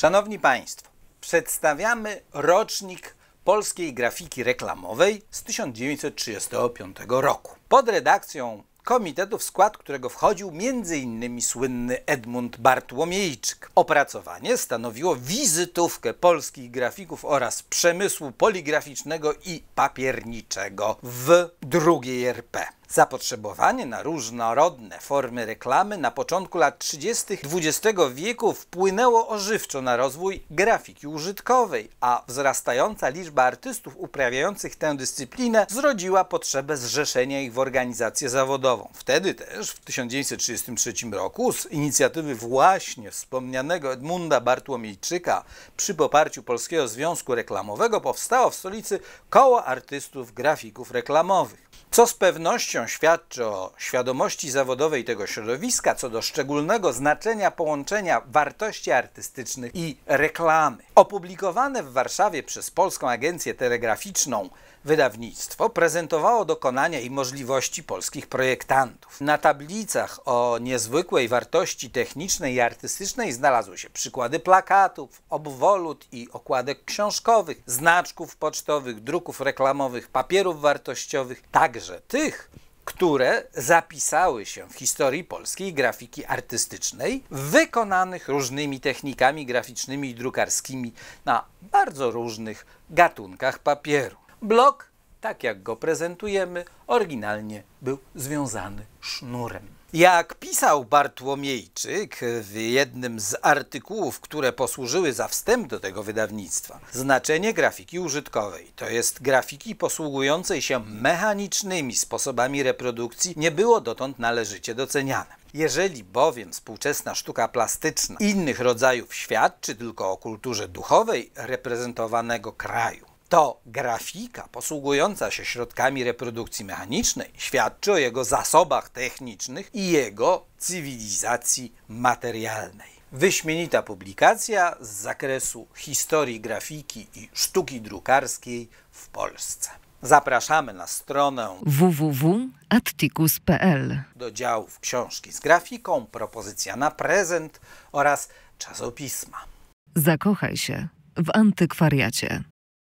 Szanowni Państwo, przedstawiamy rocznik polskiej grafiki reklamowej z 1935 roku. Pod redakcją komitetu, w skład którego wchodził m.in. słynny Edmund Bartłomiejczyk. Opracowanie stanowiło wizytówkę polskich grafików oraz przemysłu poligraficznego i papierniczego w drugiej RP. Zapotrzebowanie na różnorodne formy reklamy na początku lat 30. XX wieku wpłynęło ożywczo na rozwój grafiki użytkowej, a wzrastająca liczba artystów uprawiających tę dyscyplinę zrodziła potrzebę zrzeszenia ich w organizację zawodową. Wtedy też, w 1933 roku, z inicjatywy właśnie wspomnianego Edmunda Bartłomiejczyka przy poparciu Polskiego Związku Reklamowego powstało w stolicy koło artystów grafików reklamowych, co z pewnością pewnością świadczy o świadomości zawodowej tego środowiska co do szczególnego znaczenia połączenia wartości artystycznych i reklamy. Opublikowane w Warszawie przez Polską Agencję Telegraficzną wydawnictwo prezentowało dokonania i możliwości polskich projektantów. Na tablicach o niezwykłej wartości technicznej i artystycznej znalazły się przykłady plakatów, obwolut i okładek książkowych, znaczków pocztowych, druków reklamowych, papierów wartościowych, także tych, które zapisały się w historii polskiej grafiki artystycznej, wykonanych różnymi technikami graficznymi i drukarskimi na bardzo różnych gatunkach papieru. Blok tak jak go prezentujemy, oryginalnie był związany sznurem. Jak pisał Bartłomiejczyk w jednym z artykułów, które posłużyły za wstęp do tego wydawnictwa, znaczenie grafiki użytkowej, to jest grafiki posługującej się mechanicznymi sposobami reprodukcji, nie było dotąd należycie doceniane. Jeżeli bowiem współczesna sztuka plastyczna innych rodzajów świadczy tylko o kulturze duchowej reprezentowanego kraju, to grafika posługująca się środkami reprodukcji mechanicznej świadczy o jego zasobach technicznych i jego cywilizacji materialnej. Wyśmienita publikacja z zakresu historii grafiki i sztuki drukarskiej w Polsce. Zapraszamy na stronę www.atticus.pl do działów książki z grafiką, propozycja na prezent oraz czasopisma. Zakochaj się w antykwariacie.